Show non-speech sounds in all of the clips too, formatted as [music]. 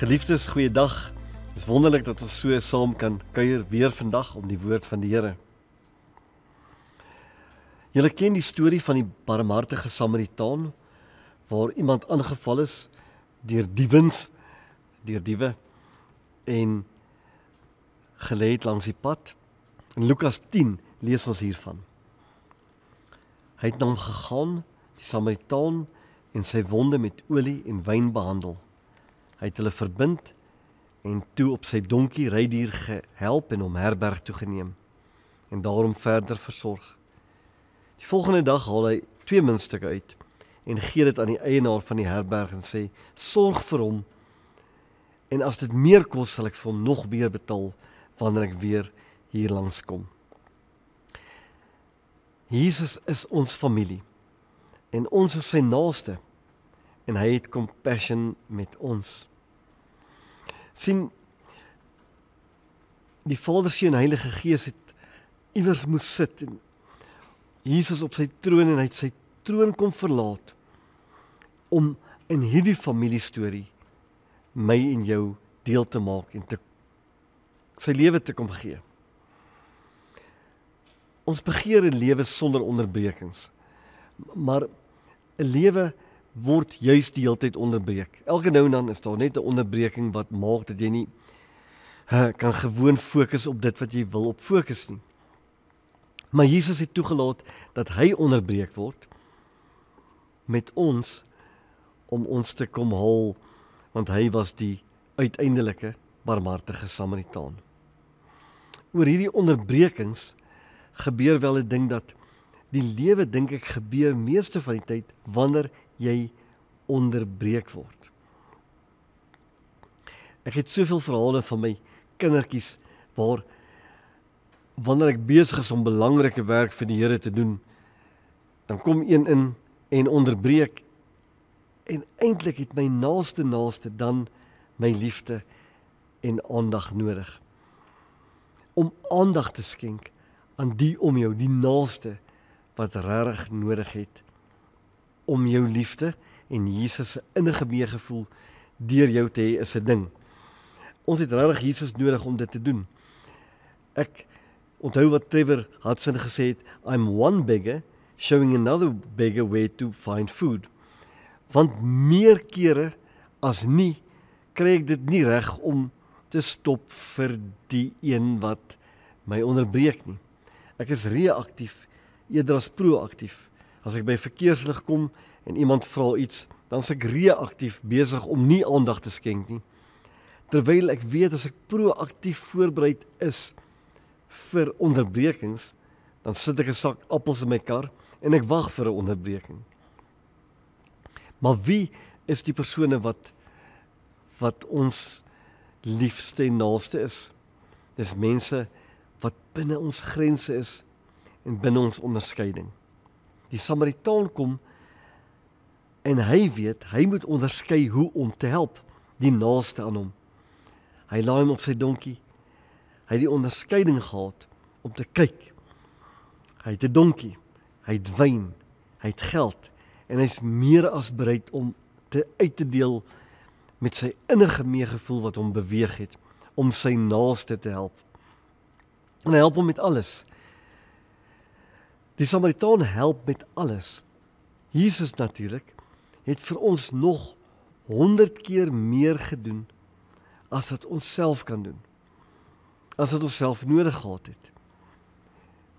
Geliefdes, goeiedag. Dit is wonderlik dat ons so saam kan kuier weer vandag om die woord van die Here. Julle ken die storie van die barmhartige Samaritaan waar iemand aangeval is deur diewens, deur diewe en gelê het langs die pad. In Lukas 10 lees ons hiervan. Hy het na hom gegaan, die Samaritaan en sy wonde met olie en wyn behandel. Hy het hulle verbind en toe op sy donkie rydier gehelp en hom herberg toe geneem en daarom verder versorg. Die volgende dag haal hy twee muntstukke uit en gee dit aan die eienaar van die herberg en sê: "Sorg vir hom en as dit meer kos sal ek vir hom nog meer betaal wanneer ek weer hier langs kom." Jesus is ons familie en ons is sy naaste en hy het compassion met ons sien die Vader se en Heilige Gees het iewers moes sit en Jesus op sy troon en hy het sy troon kom verlaat om in hierdie familie storie my en jou deel te maak en te sy lewe te kom gee. Ons begeer 'n lewe sonder onderbrekings. Maar 'n lewe word juis die hele tyd onderbreek. Elke nou en dan is daar net 'n onderbreking wat maak dat jy nie eh, kan gewoon fokus op dit wat jy wil op fokus nie. Maar Jesus het toegelaat dat hy onderbreek word met ons om ons te kom haal want hy was die uiteindelike barmhartige Samaritaan. Oor hierdie onderbrekings gebeur wel 'n ding dat Die lewe dink ek gebeur meeste van die tyd wanneer jy onderbreek word. Ek het soveel verhale van my kindertjies waar wanneer ek besig is om belangrike werk vir die Here te doen, dan kom een in en onderbreek en eintlik het my naaste naaste dan my liefde en aandag nodig om aandag te skenk aan die om jou, die naaste, wat regtig nodig het om jou liefde en Jesus se innige meegevoel deur jou te hê is 'n ding. Ons het regtig Jesus nodig om dit te doen. Ek onthou wat Trevor Hudson gesê het, I'm one beggar showing another beggar where to find food. Want meer kere as nie kry ek dit nie reg om te stop vir die een wat my onderbreek nie. Ek is reaktief eerder as proaktief. As ek by verkeerslig kom en iemand vra iets, dan se ek reaktief besig om nie aandag te skenk nie. Terwyl ek weet as ek proaktief voorberei is vir onderbrekings, dan sit ek 'n sak appels in my kar en ek wag vir 'n onderbreking. Maar wie is die persone wat wat ons liefste en naaste is? Dis mense wat binne ons grense is en binne ons onderskeiding. Die Samaritaan kom en hy weet hy moet onderskei hoe om te help die naaste aan hom. Hy laai hom op sy donkie. Hy het die onderskeiding gehad om te kyk. Hy het 'n donkie, hy het wyn, hy het geld en hy's meer as bereid om te uit te deel met sy innige meegevoel wat hom beweeg het om sy naaste te help. En hy help hom met alles. Die Samaritaan help met alles. Jesus natuurlik het vir ons nog 100 keer meer gedoen as wat ons self kan doen. As wat ons self nodig gehad het.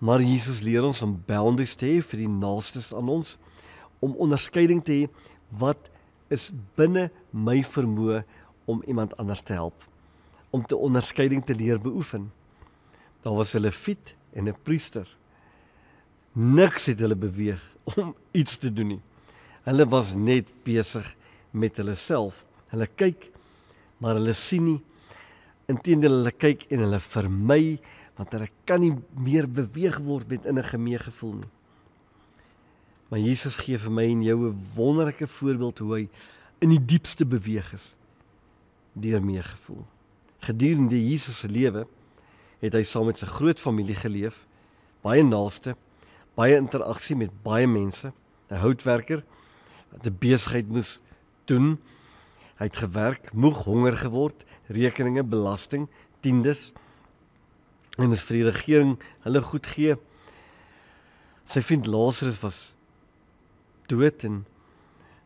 Maar Jesus leer ons om boundaries te hê vir die naastes aan ons om onderskeiding te hê wat is binne my vermoë om iemand anders te help om te onderskeiding te leer beoefen. Daar was 'n leviet en 'n priester niks het hulle beweeg om iets te doen nie. Hulle was net besig met hulle self. Hulle kyk, maar hulle sien nie. Inteendeel hulle kyk en hulle vermy want hulle kan nie meer beweeg word met innige meegevoel nie. Maar Jesus gee vir my en jou 'n wonderlike voorbeeld hoe hy in die diepste beweeg is deur meegevoel. Gedurende Jesus se lewe het hy saam met sy groot familie geleef, baie naaste baie interaksie met baie mense, 'n houtwerker wat 'n besigheid moes doen. Hy het gewerk, moeg, honger geword, rekeninge, belasting, tiendes. En moes vir die regering hulle goed gee. Sy vriend Lazarus was dood en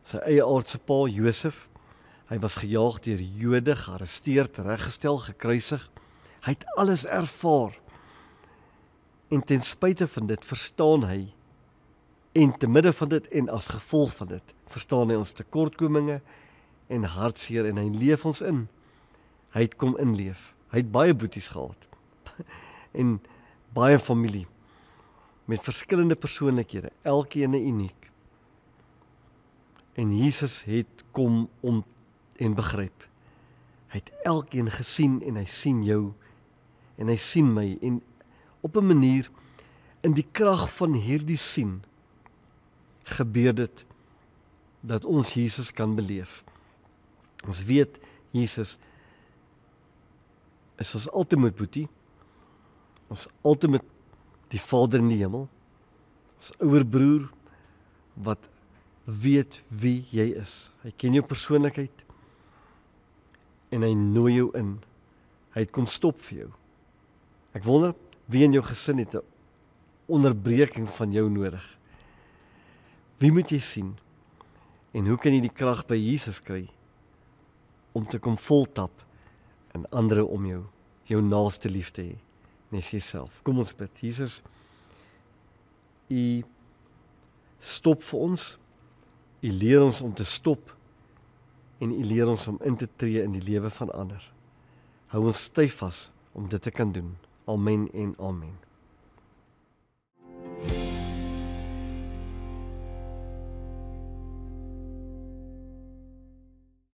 sy eie aardse pa Josef, hy was gejaag deur Jode, gearresteer, reggestel, gekruisig. Hy het alles ervaar. En ten spyte van dit verstaan hy en te midde van dit en as gevolg van dit verstaan hy ons tekortkominge en hartseer en hy leef ons in. Hy het kom inleef. Hy het baie boeties gehad. [laughs] en baie familie met verskillende persoonlikhede, elkeen uniek. En Jesus het kom om en begryp. Hy het elkeen gesien en hy sien jou en hy sien my en op 'n manier in die krag van hierdie sien gebeur dit dat ons Jesus kan beleef. Ons weet Jesus is ons ultimate boetie. Ons ultimate die Vader in die hemel. Ons ouer broer wat weet wie jy is. Hy ken jou persoonlikheid en hy nooi jou in. Hy het kom stop vir jou. Ek wonder wie in jou gesin het 'n onderbreking van jou nodig? Wie moet jy sien? En hoe kan jy die krag by Jesus kry om te kom voltap en ander om jou jou naaste lief te hê, nes jouself? Kom ons bid. Jesus, u stop vir ons. U leer ons om te stop en u leer ons om in te tree in die lewe van ander. Hou ons styf vas om dit te kan doen. Amen en amen.